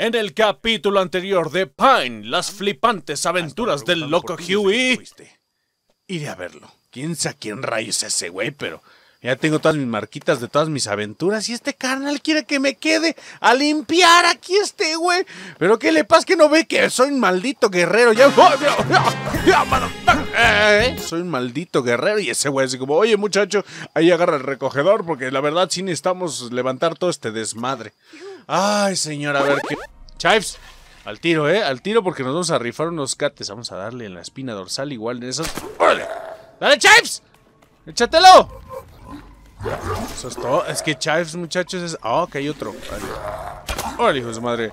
En el capítulo anterior de Pine, las flipantes aventuras del loco Huey. Iré a verlo. ¿Quién sabe quién rayos ese güey? Pero ya tengo todas mis marquitas de todas mis aventuras y este carnal quiere que me quede a limpiar aquí este güey. Pero qué le pasa que no ve que soy un maldito guerrero. Ya, ah. eh, eh. soy un maldito guerrero y ese güey así como, oye muchacho, ahí agarra el recogedor porque la verdad sí necesitamos levantar todo este desmadre. Ay, señor, a ver qué... Chives, al tiro, ¿eh? Al tiro porque nos vamos a rifar unos cates. Vamos a darle en la espina dorsal igual de esos ¡Órale! ¡Dale, Chives! ¡Échatelo! Eso es todo. Es que Chives, muchachos, es... Ah, oh, que hay otro. Vale. ¡Órale, hijo de su madre!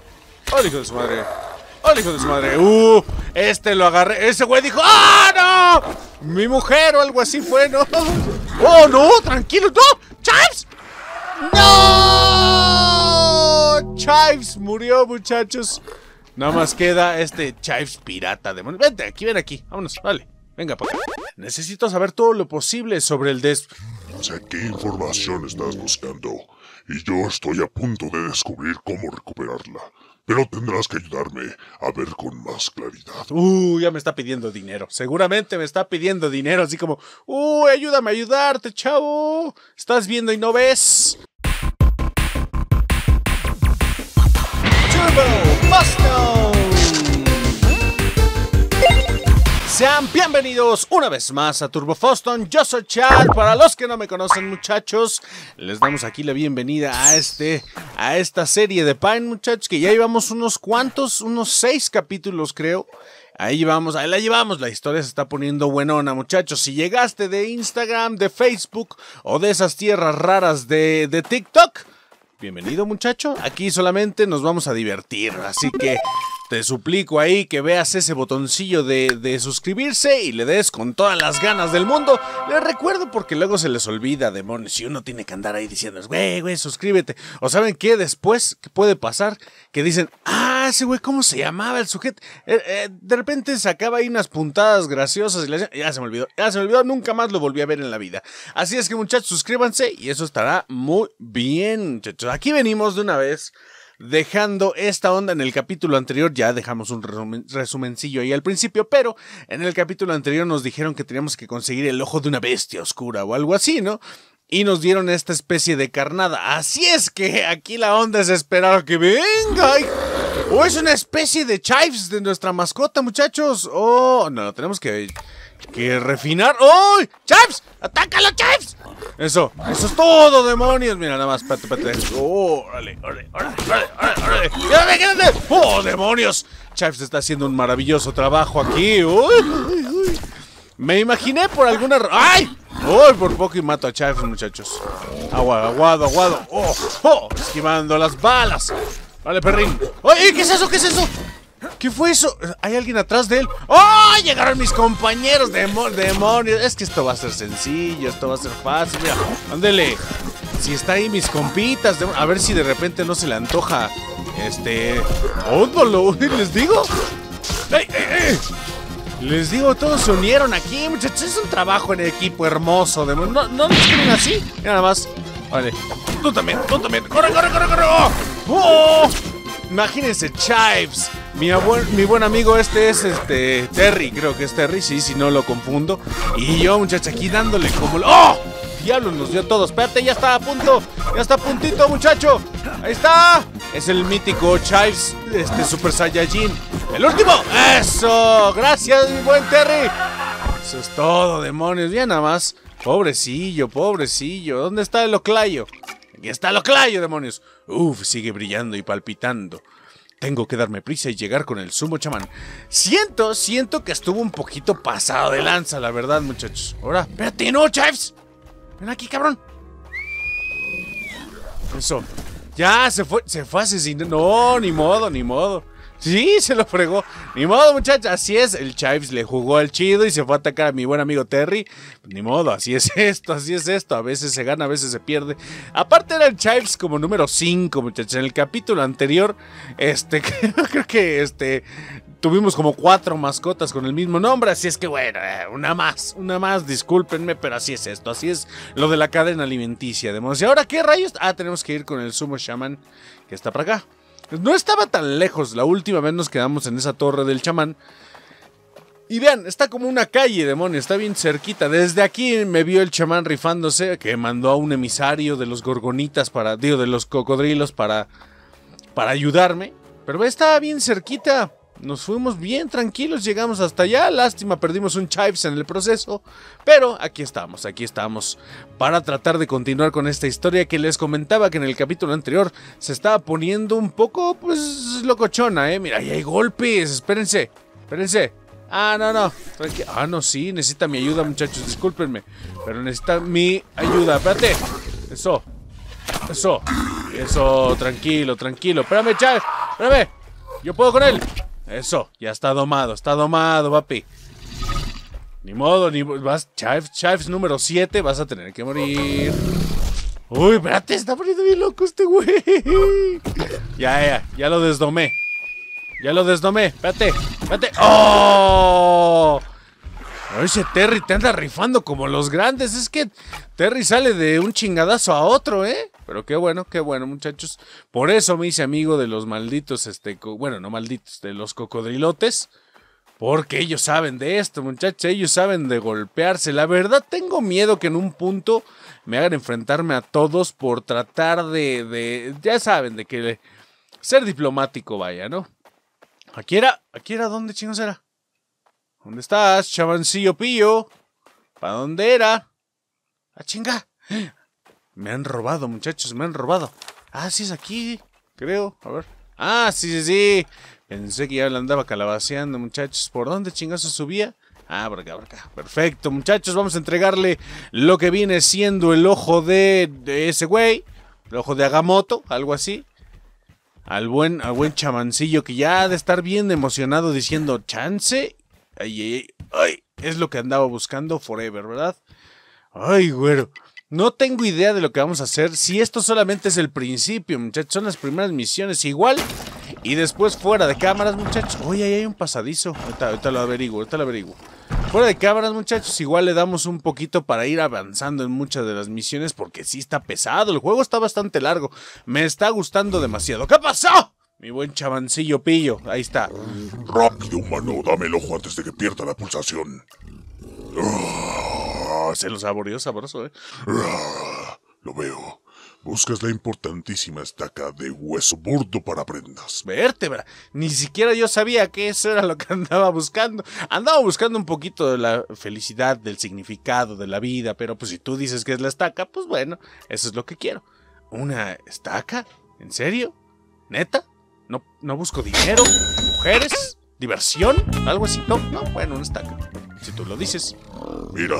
¡Órale, hijo de su madre! ¡Órale, hijo de su madre! ¡Uh! Este lo agarré. Ese güey dijo... ¡Ah, no! Mi mujer o algo así fue, ¿no? ¡Oh, no! ¡Tranquilo! ¡No! ¡Chives! ¡No! Chives murió, muchachos. Nada más queda este Chives pirata. De... Vente aquí, ven aquí. Vámonos, vale. Venga, para Necesito saber todo lo posible sobre el des... Sé qué información estás buscando. Y yo estoy a punto de descubrir cómo recuperarla. Pero tendrás que ayudarme a ver con más claridad. Uh, ya me está pidiendo dinero. Seguramente me está pidiendo dinero, así como, uh, ayúdame a ayudarte, chavo. Estás viendo y no ves. Turbo Sean bienvenidos una vez más a Turbo Foston. Yo soy Chad. Para los que no me conocen, muchachos, les damos aquí la bienvenida a este a esta serie de Pine, muchachos, que ya llevamos unos cuantos, unos seis capítulos, creo. Ahí llevamos, ahí la llevamos, la historia se está poniendo buenona, muchachos. Si llegaste de Instagram, de Facebook o de esas tierras raras de TikTok, bienvenido muchacho. Aquí solamente nos vamos a divertir, así que te suplico ahí que veas ese botoncillo de, suscribirse y le des con todas las ganas del mundo. Les recuerdo porque luego se les olvida, demonios, si uno tiene que andar ahí diciendo, güey, güey, suscríbete. O saben qué, después, puede pasar? Que dicen, ah, ese güey, ¿cómo se llamaba el sujeto? Eh, eh, de repente sacaba ahí unas puntadas graciosas y le ya se me olvidó, ya se me olvidó, nunca más lo volví a ver en la vida. Así es que muchachos, suscríbanse y eso estará muy bien, Aquí venimos de una vez dejando esta onda en el capítulo anterior. Ya dejamos un resumencillo ahí al principio, pero en el capítulo anterior nos dijeron que teníamos que conseguir el ojo de una bestia oscura o algo así, ¿no? Y nos dieron esta especie de carnada. Así es que aquí la onda es esperar que venga. O es una especie de chives de nuestra mascota, muchachos. Oh, no, tenemos que, que refinar. ¡Oh! ¡Chives! ¡Atácalo, Chives! Eso, eso es todo, demonios. Mira, nada más, pate, pate. ¡Oh, órale, órale, órale, órale, quédate! ¡Oh, demonios! Chives está haciendo un maravilloso trabajo aquí. ¡Uy! Me imaginé por alguna ¡Ay! ¡Uy! Por poco y mato a Chives, muchachos. Aguado, aguado, aguado. ¡Oh! ¡Oh! Esquivando las balas. Vale, perrín. ¡Ay! ¿Qué es eso? ¿Qué es eso? ¿Qué fue eso? ¿Hay alguien atrás de él? ¡Oh! Llegaron mis compañeros. demonios. Es que esto va a ser sencillo. Esto va a ser fácil. Mira, ándele. Si está ahí mis compitas. A ver si de repente no se le antoja. Este. ¡Óndolo! ¿Les digo? ¡Ey, ey, ey! Les digo, todos se unieron aquí, muchachos. Es un trabajo en equipo hermoso. No, no nos así. Mira nada más. Vale. Tú también, tú también. ¡Corre, corre, corre, corre! ¡Oh! ¡Oh! Imagínense, Chives. Mi, mi buen amigo este es este Terry, creo que es Terry, sí, si no lo confundo. Y yo, muchacha, aquí dándole como... ¡Oh! Diablo, nos dio todos. Espérate, ya está a punto. Ya está a puntito, muchacho. Ahí está. Es el mítico Chives, este Super Saiyajin. El último. Eso. Gracias, mi buen Terry. Eso es todo, demonios. Bien, nada más. Pobrecillo, pobrecillo. ¿Dónde está el oclayo? Aquí está lo Clayo, demonios. Uf, sigue brillando y palpitando. Tengo que darme prisa y llegar con el sumo chamán. Siento, siento que estuvo un poquito pasado de lanza, la verdad, muchachos. Ahora, espérate, no, Chives. Ven aquí, cabrón. Eso. Ya, se fue, se fue asesinando. No, ni modo, ni modo. Sí, se lo fregó. Ni modo, muchachos, así es. El Chives le jugó al chido y se fue a atacar a mi buen amigo Terry. Ni modo, así es esto, así es esto. A veces se gana, a veces se pierde. Aparte era el Chives como número 5, muchachos. En el capítulo anterior, este, creo que este, tuvimos como cuatro mascotas con el mismo nombre. Así es que bueno, eh, una más, una más, discúlpenme, pero así es esto. Así es lo de la cadena alimenticia. De ¿Y ahora qué rayos? Ah, tenemos que ir con el Sumo Shaman que está para acá. Pues no estaba tan lejos. La última vez nos quedamos en esa torre del chamán. Y vean, está como una calle, demonio, está bien cerquita. Desde aquí me vio el chamán rifándose, que mandó a un emisario de los gorgonitas para, digo, de los cocodrilos para, para ayudarme. Pero estaba bien cerquita. Nos fuimos bien tranquilos, llegamos hasta allá. Lástima, perdimos un Chives en el proceso. Pero aquí estamos, aquí estamos. Para tratar de continuar con esta historia que les comentaba que en el capítulo anterior se estaba poniendo un poco, pues, locochona, ¿eh? Mira, ahí hay golpes. Espérense, espérense. Ah, no, no. Tranqui ah, no, sí, necesita mi ayuda, muchachos. Discúlpenme. Pero necesita mi ayuda. Espérate. Eso. Eso. Eso, tranquilo, tranquilo. Espérame, Chives. Espérame. Yo puedo con él. Eso, ya está domado, está domado, papi. Ni modo, ni vas. Chives, Chives número 7, vas a tener que morir. Uy, espérate, está poniendo bien loco este güey. Ya, ya, ya lo desdomé. Ya lo desdomé. Espérate, espérate. ¡Oh! Ese Terry te anda rifando como los grandes. Es que Terry sale de un chingadazo a otro, ¿eh? Pero qué bueno, qué bueno, muchachos. Por eso me hice amigo de los malditos, este, bueno, no malditos, de los cocodrilotes. Porque ellos saben de esto, muchachos. Ellos saben de golpearse. La verdad, tengo miedo que en un punto me hagan enfrentarme a todos por tratar de. de ya saben, de que. ser diplomático, vaya, ¿no? Aquí era. Aquí era, ¿dónde chingos era? ¿Dónde estás, chavancillo pillo? ¿Para dónde era? ¡A chinga! Me han robado, muchachos, me han robado. Ah, sí es aquí, creo. A ver. Ah, sí, sí, sí. Pensé que ya la andaba calabaceando, muchachos. ¿Por dónde chingazo subía? Ah, por acá, por acá. Perfecto, muchachos. Vamos a entregarle lo que viene siendo el ojo de, ese güey. El ojo de Agamotto, algo así. Al buen, al buen chamancillo que ya ha de estar bien emocionado diciendo chance. Ay, ay, ay. Es lo que andaba buscando forever, ¿verdad? Ay, güero. No tengo idea de lo que vamos a hacer. Si esto solamente es el principio, muchachos. Son las primeras misiones igual. Y después fuera de cámaras, muchachos. Oye, ahí hay un pasadizo. Ahorita, lo averiguo, ahorita lo averiguo. Fuera de cámaras, muchachos. Igual le damos un poquito para ir avanzando en muchas de las misiones. Porque sí está pesado. El juego está bastante largo. Me está gustando demasiado. ¿Qué pasó? Mi buen chavancillo pillo. Ahí está. Rápido, humano. Dame el ojo antes de que pierda la pulsación. Ah. Ah, se lo saboreó sabroso, ¿eh? Ah, lo veo. Buscas la importantísima estaca de hueso burdo para prendas. Vértebra. Ni siquiera yo sabía que eso era lo que andaba buscando. Andaba buscando un poquito de la felicidad, del significado, de la vida, pero pues si tú dices que es la estaca, pues bueno, eso es lo que quiero. ¿Una estaca? ¿En serio? ¿Neta? ¿No, no busco dinero? ¿Mujeres? ¿Diversión? ¿Algo así? No, no, bueno, una estaca. Si tú lo dices. Mira,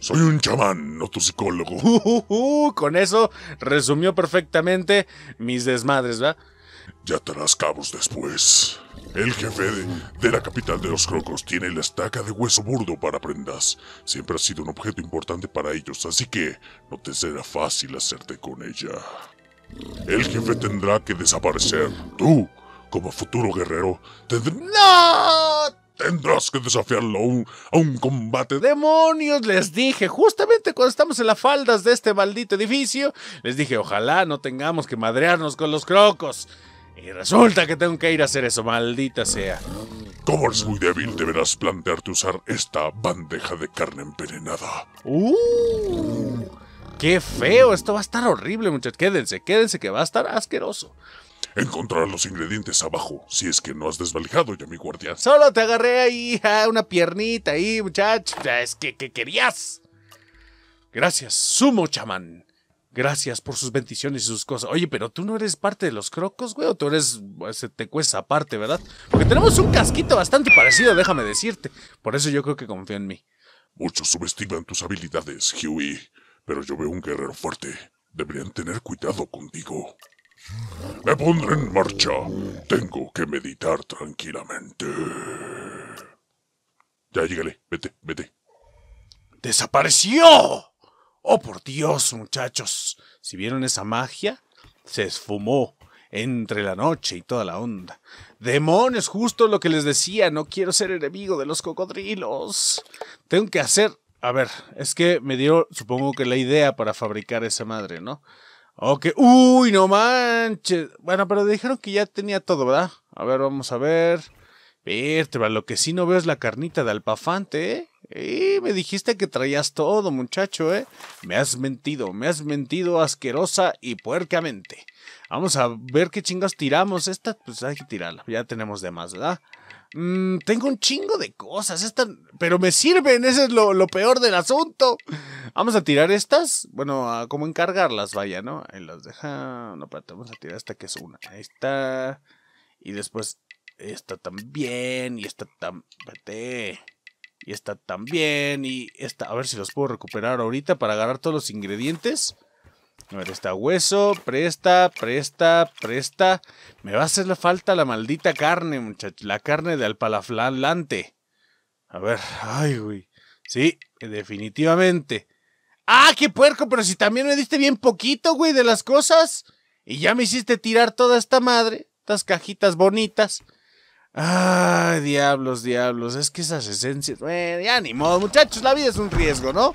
soy un chamán, no tu psicólogo. Uh, con eso resumió perfectamente mis desmadres, ¿va? Ya te cabos después. El jefe de, la capital de los crocos tiene la estaca de hueso burdo para prendas. Siempre ha sido un objeto importante para ellos, así que no te será fácil hacerte con ella. El jefe tendrá que desaparecer. Tú, como futuro guerrero, tendrás... Tendrás que desafiarlo a un, combate. ¡Demonios! Les dije, justamente cuando estamos en las faldas de este maldito edificio, les dije, ojalá no tengamos que madrearnos con los crocos. Y resulta que tengo que ir a hacer eso, maldita sea. Como eres muy débil, deberás plantearte usar esta bandeja de carne envenenada. ¡Uh! ¡Qué feo! Esto va a estar horrible, muchachos. Quédense, quédense que va a estar asqueroso. Encontrarás los ingredientes abajo, si es que no has desvalijado ya mi guardián. Solo te agarré ahí una piernita ahí, muchacho. Es que, querías. Gracias, sumo chamán. Gracias por sus bendiciones y sus cosas. Oye, pero tú no eres parte de los crocos, güey, o tú eres. Pues, se te cuesta aparte, ¿verdad? Porque tenemos un casquito bastante parecido, déjame decirte. Por eso yo creo que confío en mí. Muchos subestiman tus habilidades, Huey, pero yo veo un guerrero fuerte. Deberían tener cuidado contigo. Me pondré en marcha. Tengo que meditar tranquilamente. Ya, llégale. Vete, vete. ¡Desapareció! ¡Oh, por Dios, muchachos! Si vieron esa magia, se esfumó entre la noche y toda la onda. es Justo lo que les decía. No quiero ser enemigo de los cocodrilos. Tengo que hacer... A ver, es que me dio, supongo que la idea para fabricar esa madre, ¿no? Ok, uy, no manches. Bueno, pero dijeron que ya tenía todo, ¿verdad? A ver, vamos a ver. Vértebra, lo que sí no veo es la carnita de alpafante, ¿eh? Y eh, me dijiste que traías todo, muchacho, ¿eh? Me has mentido, me has mentido asquerosa y puercamente. Vamos a ver qué chingas tiramos. Esta, pues hay que tirarla, ya tenemos de más, ¿verdad? Mm, tengo un chingo de cosas, esta, pero me sirven, ese es lo, lo peor del asunto. Vamos a tirar estas. Bueno, a cómo encargarlas, vaya, ¿no? Ahí las deja. No, espérate, vamos a tirar esta que es una. Ahí está. Y después esta también. Y esta también. Y esta también. Y esta. A ver si los puedo recuperar ahorita para agarrar todos los ingredientes. A ver, está hueso, presta, presta, presta. Me va a hacer la falta la maldita carne, muchachos. La carne de lante. A ver, ay, güey. Sí, definitivamente. Ah, qué puerco, pero si también me diste bien poquito, güey, de las cosas. Y ya me hiciste tirar toda esta madre, estas cajitas bonitas. Ay, diablos, diablos, es que esas esencias... Bueno, ya muchachos, la vida es un riesgo, ¿no?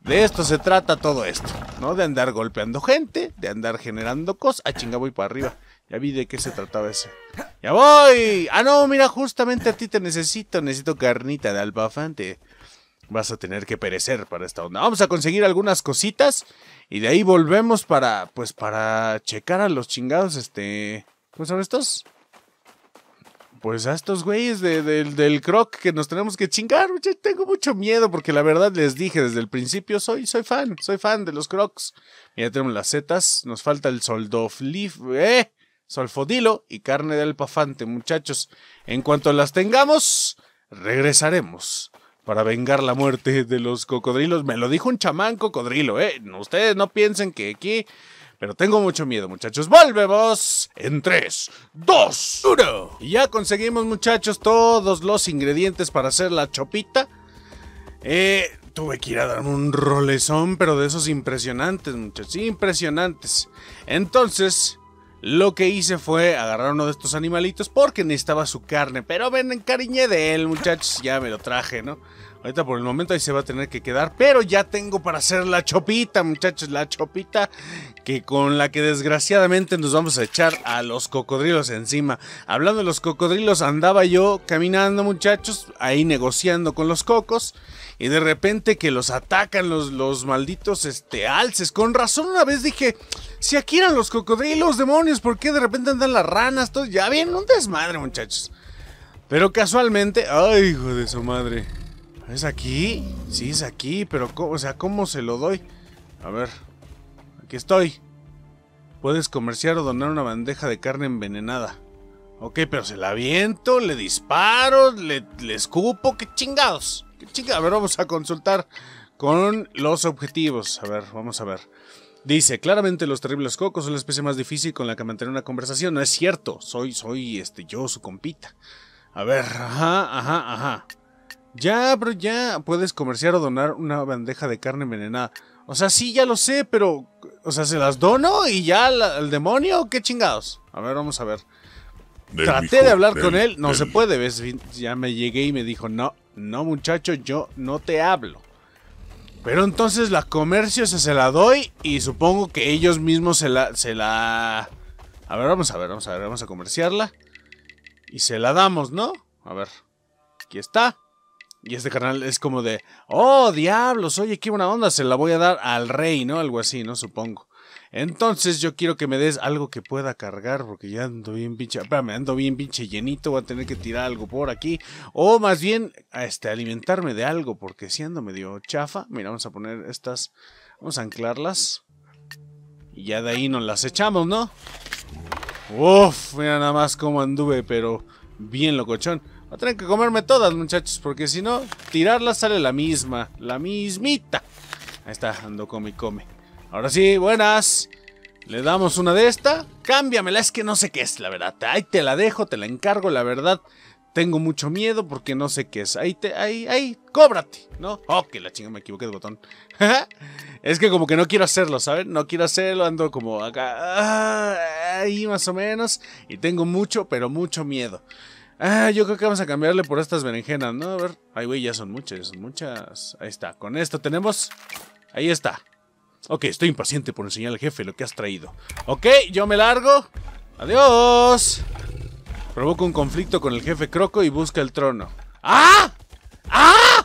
De esto se trata todo esto, ¿no? De andar golpeando gente, de andar generando cosas. Ah, chinga, voy para arriba. Ya vi de qué se trataba ese. ¡Ya voy! Ah, no, mira, justamente a ti te necesito. Necesito carnita de albafante vas a tener que perecer para esta onda. Vamos a conseguir algunas cositas y de ahí volvemos para, pues, para checar a los chingados, este, ¿cómo son estos? Pues a estos güeyes del croc que nos tenemos que chingar. tengo mucho miedo porque la verdad les dije desde el principio, soy, soy fan, soy fan de los crocs. Ya tenemos las setas, nos falta el soldoflif, eh, solfodilo y carne de alpafante, muchachos. En cuanto las tengamos, regresaremos para vengar la muerte de los cocodrilos. Me lo dijo un chamán cocodrilo, ¿eh? Ustedes no piensen que aquí... Pero tengo mucho miedo, muchachos. Volvemos en 3, 2, 1. Y ya conseguimos, muchachos, todos los ingredientes para hacer la chopita. Eh, tuve que ir a darme un rolezón, pero de esos impresionantes, muchachos. Impresionantes. Entonces, lo que hice fue agarrar uno de estos animalitos porque necesitaba su carne. Pero ven, encariñé de él, muchachos, ya me lo traje, ¿no? Ahorita por el momento ahí se va a tener que quedar, pero ya tengo para hacer la chopita, muchachos, la chopita que con la que desgraciadamente nos vamos a echar a los cocodrilos encima. Hablando de los cocodrilos, andaba yo caminando, muchachos, ahí negociando con los cocos y de repente que los atacan los, los malditos este, alces. Con razón una vez dije, si aquí eran los cocodrilos, demonios, ¿por qué de repente andan las ranas? Ya bien, un desmadre, muchachos. Pero casualmente, ay, hijo de su madre. ¿Es aquí? Sí, es aquí, pero ¿cómo, o sea, ¿cómo se lo doy? A ver, aquí estoy. Puedes comerciar o donar una bandeja de carne envenenada. Ok, pero se la aviento, le disparo, le, escupo, qué chingados. ¿Qué A ver, vamos a consultar con los objetivos. A ver, vamos a ver. Dice, claramente los terribles cocos son la especie más difícil con la que mantener una conversación. No es cierto, soy, soy, este, yo, su compita. A ver, ajá, ajá, ajá. Ya, pero ya puedes comerciar o donar una bandeja de carne envenenada. O sea, sí, ya lo sé, pero. O sea, se las dono y ya el demonio, qué chingados. A ver, vamos a ver. Traté de hablar con él, no se puede, ¿ves? Ya me llegué y me dijo, no, no muchacho, yo no te hablo. Pero entonces la comercio se, se la doy y supongo que ellos mismos se la, se la... A ver, vamos a ver, vamos a ver, vamos a comerciarla. Y se la damos, ¿no? A ver, aquí está. Y este canal es como de, oh, diablos, oye, qué buena onda, se la voy a dar al rey, ¿no? Algo así, ¿no? Supongo. Entonces yo quiero que me des algo que pueda cargar, porque ya ando bien pinche, me ando bien pinche llenito, voy a tener que tirar algo por aquí. O más bien, este, alimentarme de algo, porque si ando medio chafa. Mira, vamos a poner estas, vamos a anclarlas. Y ya de ahí nos las echamos, ¿no? Uf, mira nada más cómo anduve, pero bien locochón. Voy a tener que comerme todas, muchachos, porque si no, tirarlas sale la misma. La mismita. Ahí está, ando come y come. Ahora sí, buenas. Le damos una de esta. Cámbiamela, es que no sé qué es, la verdad. Ahí te la dejo, te la encargo, la verdad. Tengo mucho miedo porque no sé qué es. Ahí te, ahí, ahí, cóbrate, ¿no? Oh, que la chinga, me equivoqué de botón. es que como que no quiero hacerlo, ¿saben? No quiero hacerlo, ando como acá, ahí más o menos. Y tengo mucho, pero mucho miedo. Ah, yo creo que vamos a cambiarle por estas berenjenas, ¿no? A ver. Ay, güey, ya son muchas, muchas. Ahí está. Con esto tenemos... Ahí está. Ok, estoy impaciente por enseñar al jefe lo que has traído. Ok, yo me largo. Adiós. Provoca un conflicto con el jefe Croco y busca el trono. ¡Ah! ¡Ah!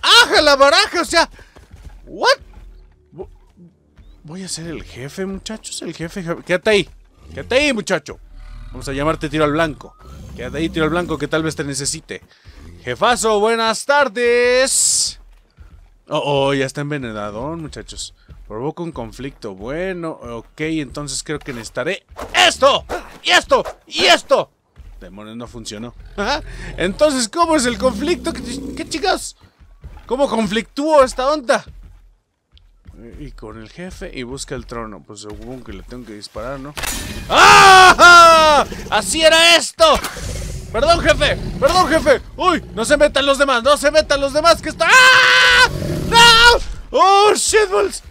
¡Aja ¡Ah, la baraja! O sea... ¿What? Voy a ser el jefe, muchachos. El jefe... Quédate ahí. Quédate ahí, muchacho. Vamos a llamarte tiro al blanco. Quédate ahí, tiro al blanco, que tal vez te necesite. Jefazo, buenas tardes. Oh, oh, ya está envenenadón, muchachos. Provoca un conflicto. Bueno, ok, entonces creo que necesitaré esto, y esto, y esto. Demonios, no funcionó. entonces, ¿cómo es el conflicto? ¿Qué, chicas? ¿Cómo conflictúo esta onda? y con el jefe y busca el trono. Pues según que le tengo que disparar, ¿no? ¡Ah! ¡Así era esto! ¡Perdón, jefe! ¡Perdón, jefe! ¡Uy! ¡No se metan los demás! ¡No se metan los demás! ¡Que está! ¡Ah! ¡No! ¡Oh, shitballs!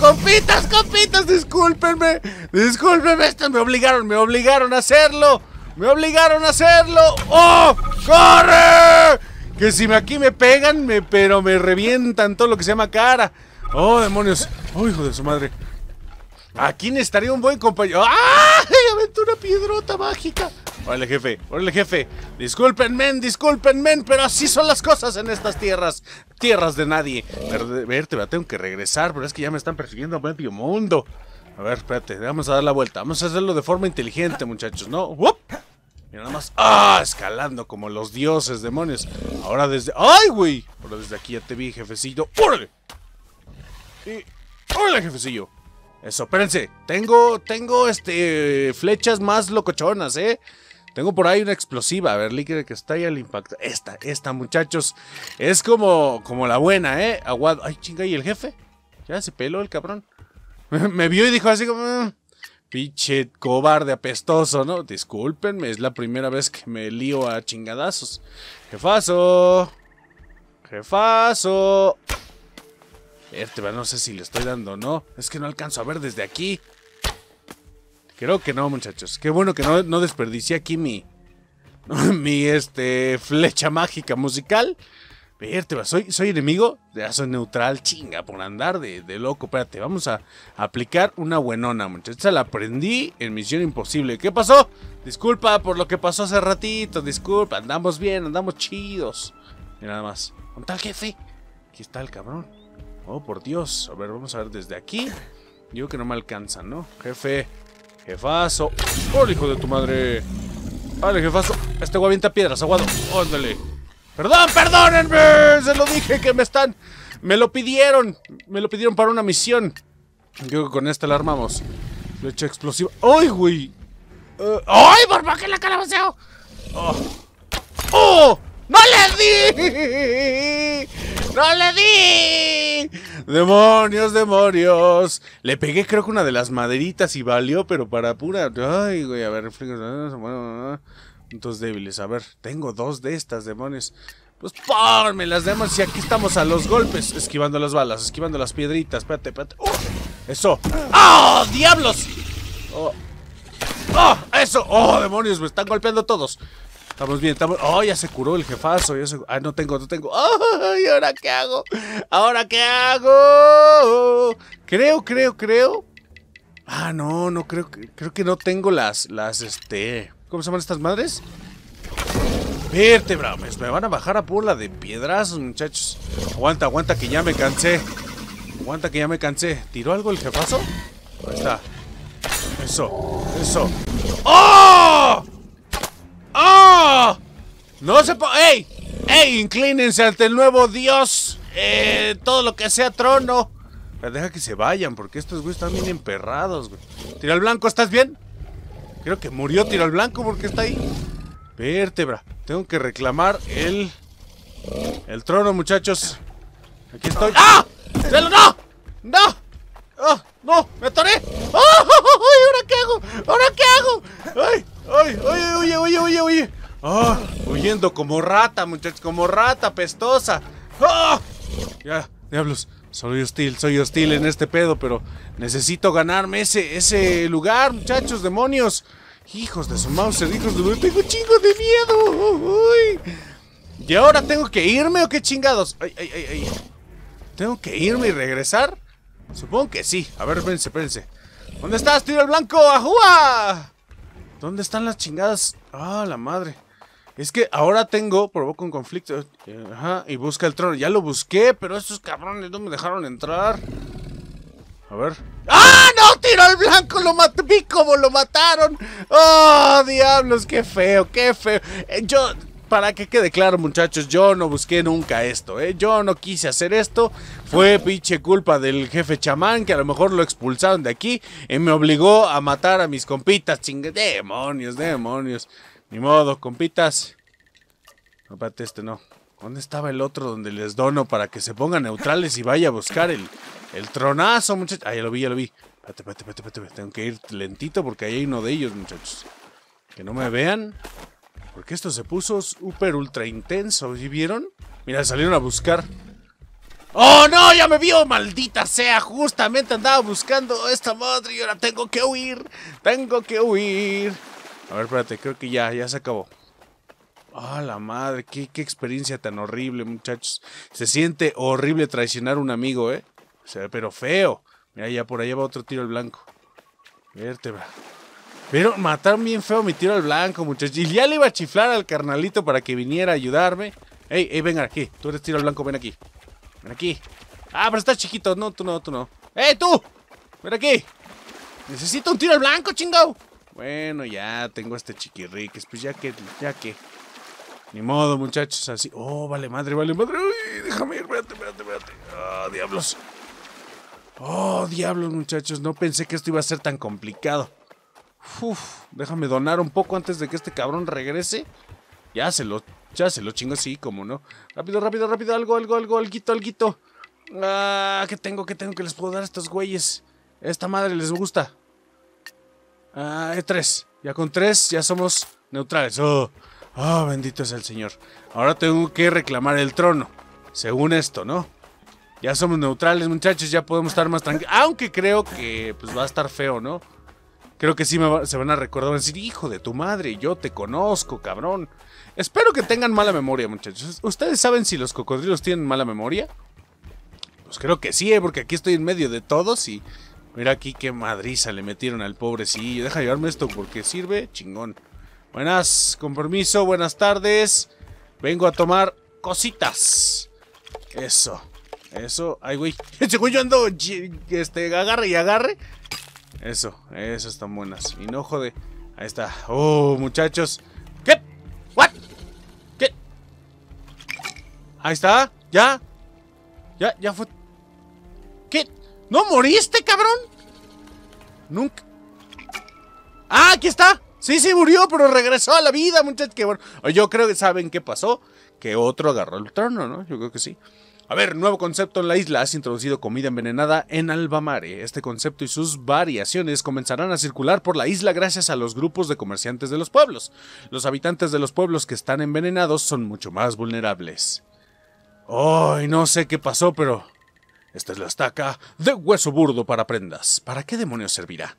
¡Copitas, compitas! ¡Discúlpenme! ¡Discúlpenme! Esto me obligaron, me obligaron a hacerlo. ¡Me obligaron a hacerlo! ¡Oh! ¡Corre! Que si aquí me pegan, me, pero me revientan todo lo que se llama cara. Oh, demonios. Oh, hijo de su madre. Aquí necesitaría estaría un buen compañero? ¡Ah! Aventó una piedrota mágica. Órale, jefe. Órale, jefe. Discúlpenme, discúlpenme, pero así son las cosas en estas tierras. Tierras de nadie. Verte, tengo que regresar, pero es que ya me están persiguiendo a medio mundo. A ver, espérate, vamos a dar la vuelta. Vamos a hacerlo de forma inteligente, muchachos, ¿no? ¡Wop! nada más, ¡ah! Escalando como los dioses, demonios. Ahora desde... ¡Ay, güey! Ahora desde aquí ya te vi, jefecito ¡Órale! Y... ¡Órale, jefecillo! Eso, espérense. Tengo, tengo, este... Flechas más locochonas, ¿eh? Tengo por ahí una explosiva, a ver, líquida que está ahí al impacto. Esta, esta, muchachos. Es como, como la buena, ¿eh? Aguado. Ay, chinga, ¿y el jefe? Ya se peló el cabrón. me vio y dijo así como... Mm". Pinche cobarde apestoso, ¿no? Discúlpenme, es la primera vez que me lío a chingadazos. Jefazo. Jefazo. Este, no sé si le estoy dando o no. Es que no alcanzo a ver desde aquí. Creo que no, muchachos. Qué bueno que no, no desperdicié aquí mi... Mi, este... Flecha mágica musical. Verte, soy, soy enemigo, ya soy neutral, chinga, por andar de, loco. Espérate, vamos a aplicar una buenona, esta La aprendí en Misión Imposible. ¿Qué pasó? Disculpa por lo que pasó hace ratito, disculpa, andamos bien, andamos chidos. Y nada más. ¿Con tal, jefe? Aquí está el cabrón. Oh, por Dios. A ver, vamos a ver desde aquí. Digo que no me alcanza, ¿no? Jefe. Jefazo. ¡Oh, hijo de tu madre! ¡Vale, jefazo! Este guavienta piedras, aguado. ¡Óndale! Perdón, perdónenme. Se lo dije que me están... Me lo pidieron. Me lo pidieron para una misión. Yo que con esta la armamos. eché explosiva. ¡Ay, güey! Eh, ¡Ay, la calabaceo! Oh. ¡Oh! ¡No le di! ¡No le di! ¡Demonios, demonios! Le pegué creo que una de las maderitas y valió, pero para pura... ¡Ay, güey! A ver, Dos débiles. A ver, tengo dos de estas, demonios. Pues ponme las demonios y aquí estamos a los golpes. Esquivando las balas, esquivando las piedritas. Espérate, espérate. ¡Uh! eso! oh diablos oh ¡Ah, eso oh demonios! Me están golpeando todos. Estamos bien, estamos... ¡Oh, ya se curó el jefazo! ¡Ah, no tengo, no tengo! ¡Oh, ¿y ahora qué hago! ¡Ahora qué hago! Creo, creo, creo... Ah, no, no, creo que, creo que no tengo las, las, este... ¿Cómo se llaman estas madres? Vértebra. Pues, me van a bajar a pula de piedras, muchachos. Aguanta, aguanta, que ya me cansé. Aguanta, que ya me cansé. ¿Tiró algo el jefazo? Ahí está. Eso, eso. ¡Oh! ¡Oh! No se puede. ¡Ey! ¡Ey! Inclínense ante el nuevo dios. Eh, todo lo que sea trono. deja que se vayan, porque estos güeyes están bien emperrados, güey. Tira el blanco, ¿estás bien? Creo que murió tiro al blanco porque está ahí. Vértebra. Tengo que reclamar el... El trono, muchachos. Aquí estoy. ¡Ah! ¡Ah! ¡No! ¡No! ¡Ah! ¡No! ¡Me atoré! ¡Ah! ¡Ahora qué hago! ¡Ahora qué hago! ¡Ay! ¡Ay! ¡Oye, oye, oye, oye, oye! ¡Ah! Huyendo como rata, muchachos. Como rata pestosa. ¡Ah! Ya, diablos. Soy hostil, soy hostil en este pedo, pero necesito ganarme ese, ese lugar, muchachos, demonios. Hijos de su mouse, hijos de... Tengo chingo de miedo. ¿Y ahora tengo que irme o qué chingados? Ay, ay, ay, ¿Tengo que irme y regresar? Supongo que sí. A ver, espérense, espérense. ¿Dónde estás, tiro el blanco? ¡Ajúa! ¿Dónde están las chingadas? Ah, la madre. Es que ahora tengo, Provoco un conflicto. Ajá, y busca el trono. Ya lo busqué, pero estos cabrones no me dejaron entrar. A ver. ¡Ah! ¡No! tiró al blanco! ¡Lo ¡Vi cómo lo mataron! ¡Oh, diablos! ¡Qué feo! ¡Qué feo! Eh, yo para que quede claro, muchachos, yo no busqué nunca esto, ¿eh? Yo no quise hacer esto. Fue pinche culpa del jefe chamán, que a lo mejor lo expulsaron de aquí y me obligó a matar a mis compitas. Chingue, demonios, demonios. Ni modo, compitas. Aparte, este no. ¿Dónde estaba el otro donde les dono para que se pongan neutrales y vaya a buscar el, tronazo, muchachos? Ah, ya lo vi, ya lo vi. Espérate, espérate, espérate, espérate. Tengo que ir lentito porque ahí hay uno de ellos, muchachos. Que no me vean. Porque esto se puso súper ultra intenso, ¿sí vieron? Mira, salieron a buscar. ¡Oh, no! ¡Ya me vio! ¡Maldita sea! Justamente andaba buscando esta madre y ahora tengo que huir. ¡Tengo que huir! A ver, espérate, creo que ya, ya se acabó. Ah, la madre, qué, experiencia tan horrible, muchachos. Se siente horrible traicionar a un amigo, ¿eh? sea, pero feo. Mira, ya por allá va otro tiro al blanco. Vértebra. Pero mataron bien feo mi tiro al blanco, muchachos. Y ya le iba a chiflar al carnalito para que viniera a ayudarme. Ey, ey, venga aquí. Tú eres tiro al blanco, ven aquí. Ven aquí. Ah, pero estás chiquito. No, tú no, tú no. ¡Ey, tú! Ven aquí. Necesito un tiro al blanco, chingo. Bueno, ya tengo este chiquirriques. Pues ya que, ya que. Ni modo, muchachos, así. Oh, vale madre, vale madre. Uy, déjame ir, espérate, espérate, espérate. Ah, oh, diablos. Oh, diablos, muchachos. No pensé que esto iba a ser tan complicado. Uf, déjame donar un poco antes de que este cabrón regrese. Ya se lo, ya se lo chingo así, como no. Rápido, rápido, rápido. Algo, algo, algo, alguito, alguito. Ah, ¿qué tengo? ¿Qué tengo que les puedo dar a estos güeyes? Esta madre les gusta. Ah, e tres Ya con tres ya somos neutrales. Oh. Ah, oh, bendito es el Señor. Ahora tengo que reclamar el trono. Según esto, ¿no? Ya somos neutrales, muchachos, ya podemos estar más tranquilos. Aunque creo que pues va a estar feo, ¿no? Creo que sí se van a recordar, van a decir, hijo de tu madre, yo te conozco, cabrón. Espero que tengan mala memoria, muchachos. ¿Ustedes saben si los cocodrilos tienen mala memoria? Pues creo que sí, ¿eh? porque aquí estoy en medio de todos y... Mira aquí qué madriza le metieron al pobrecillo. Deja llevarme esto porque sirve chingón. Buenas, con permiso, buenas tardes. Vengo a tomar cositas. Eso, eso. Ay, güey. Según yo ando, este, agarre y agarre. Eso, eso están buenas. Y no jode. Ahí está. Oh, muchachos. ¿Qué? ¿What? ¿Qué? Ahí está. Ya. Ya, ya fue. ¿Qué? ¿No moriste, cabrón? Nunca. ¡Ah, aquí está! Sí, sí murió, pero regresó a la vida, muchachos. Yo creo que saben qué pasó. Que otro agarró el trono, ¿no? Yo creo que sí. A ver, nuevo concepto en la isla. Has introducido comida envenenada en Albamare. Este concepto y sus variaciones comenzarán a circular por la isla gracias a los grupos de comerciantes de los pueblos. Los habitantes de los pueblos que están envenenados son mucho más vulnerables. Ay, no sé qué pasó, pero... Esta es la estaca de hueso burdo para prendas. ¿Para qué demonios servirá?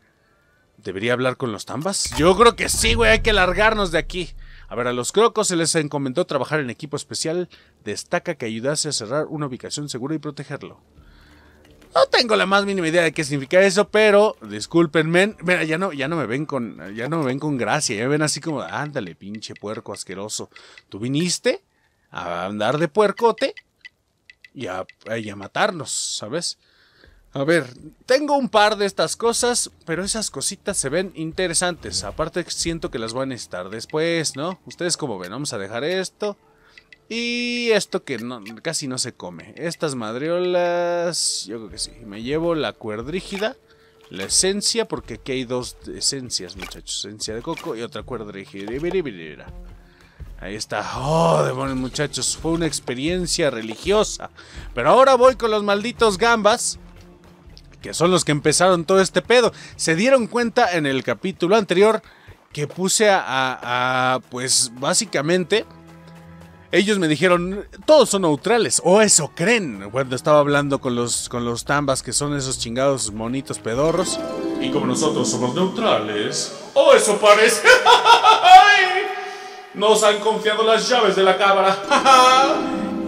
¿Debería hablar con los Tambas? Yo creo que sí, güey, hay que largarnos de aquí. A ver, a los Crocos se les encomendó trabajar en equipo especial. Destaca que ayudase a cerrar una ubicación segura y protegerlo. No tengo la más mínima idea de qué significa eso, pero discúlpenme. Mira, ya no, ya no me ven con. Ya no me ven con gracia. Ya me ven así como, ándale, pinche puerco asqueroso. Tú viniste a andar de puercote y a, y a matarnos, ¿sabes? A ver, tengo un par de estas cosas, pero esas cositas se ven interesantes. Aparte siento que las van a estar después, ¿no? Ustedes como ven, vamos a dejar esto. Y esto que casi no se come. Estas madriolas, yo creo que sí. Me llevo la cuerdrígida, la esencia, porque aquí hay dos esencias, muchachos. Esencia de coco y otra cuerdrígida. Ahí está. Oh, demonios, muchachos. Fue una experiencia religiosa. Pero ahora voy con los malditos gambas que son los que empezaron todo este pedo. Se dieron cuenta en el capítulo anterior que puse a, pues básicamente... Ellos me dijeron, todos son neutrales, o eso creen, cuando estaba hablando con los, con los tambas, que son esos chingados monitos pedorros. Y como nosotros somos neutrales, o eso parece. Nos han confiado las llaves de la cámara.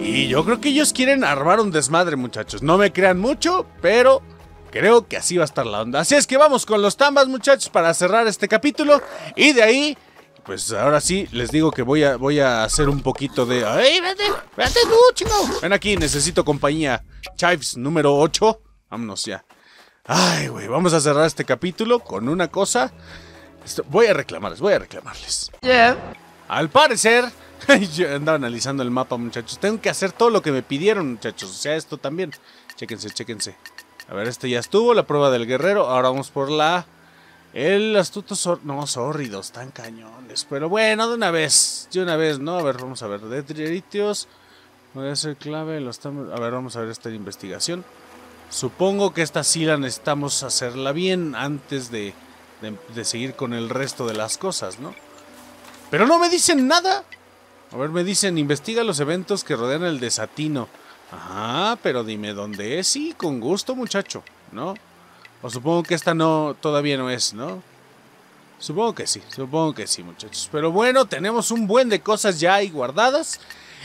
y yo creo que ellos quieren armar un desmadre, muchachos. No me crean mucho, pero Creo que así va a estar la onda. Así es que vamos con los tambas, muchachos, para cerrar este capítulo. Y de ahí, pues ahora sí, les digo que voy a, voy a hacer un poquito de... ¡Ay, vete! ¡Vete tú, Ven aquí, necesito compañía. Chives número 8. Vámonos ya. Ay, güey, vamos a cerrar este capítulo con una cosa. voy a reclamarles, voy a reclamarles. Yeah. Al parecer, yo andaba analizando el mapa, muchachos. Tengo que hacer todo lo que me pidieron, muchachos. O sea, esto también. Chéquense, chéquense. A ver, este ya estuvo, la prueba del guerrero. Ahora vamos por la... El astuto... no, sórridos, tan cañones. Pero bueno, de una vez. De una vez, ¿no? A ver, vamos a ver. Detritios. Voy a ser clave. Lo estamos... A ver, vamos a ver esta investigación. Supongo que esta sí la necesitamos hacerla bien antes de seguir con el resto de las cosas, ¿no? Pero no me dicen nada. A ver, me dicen, investiga los eventos que rodean el desatino. Ajá, pero dime dónde es. Sí, con gusto, muchacho, ¿no? O supongo que esta no, todavía no es, ¿no? Supongo que sí, supongo que sí, muchachos. Pero bueno, tenemos un buen de cosas ya ahí guardadas.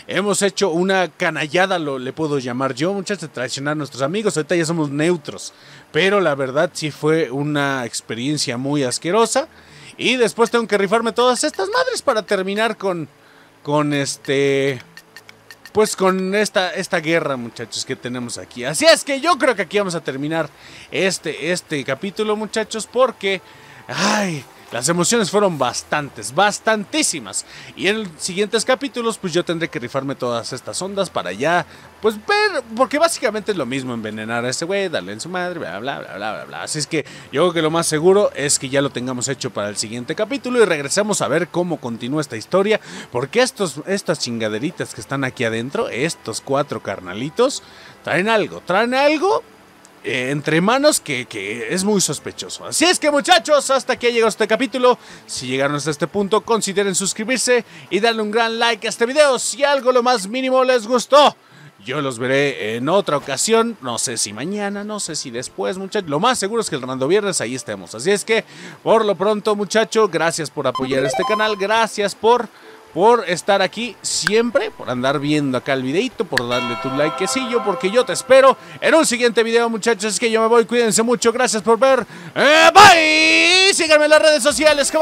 Hemos hecho una canallada, lo le puedo llamar yo, muchachos, de traicionar a nuestros amigos. Ahorita ya somos neutros. Pero la verdad sí fue una experiencia muy asquerosa. Y después tengo que rifarme todas estas madres para terminar con. con este pues con esta, esta guerra, muchachos, que tenemos aquí. Así es que yo creo que aquí vamos a terminar este, este capítulo, muchachos, porque... ¡Ay! Las emociones fueron bastantes, bastantísimas. Y en los siguientes capítulos, pues yo tendré que rifarme todas estas ondas para ya, pues ver, porque básicamente es lo mismo envenenar a ese güey, darle en su madre, bla, bla, bla, bla, bla, Así es que yo creo que lo más seguro es que ya lo tengamos hecho para el siguiente capítulo y regresamos a ver cómo continúa esta historia, porque estos, estas chingaderitas que están aquí adentro, estos cuatro carnalitos, traen algo, traen algo eh, entre manos que, que, es muy sospechoso. Así es que muchachos, hasta aquí ha llegado este capítulo. Si llegaron hasta este punto, consideren suscribirse y darle un gran like a este video si algo lo más mínimo les gustó. Yo los veré en otra ocasión, no sé si mañana, no sé si después, muchachos. Lo más seguro es que el Rando Viernes ahí estemos. Así es que, por lo pronto, muchachos, gracias por apoyar este canal, gracias por por estar aquí siempre, por andar viendo acá el videito, por darle tu likecillo, porque yo te espero en un siguiente video, muchachos. Es que yo me voy, cuídense mucho, gracias por ver. Eh, bye. Síganme en las redes sociales,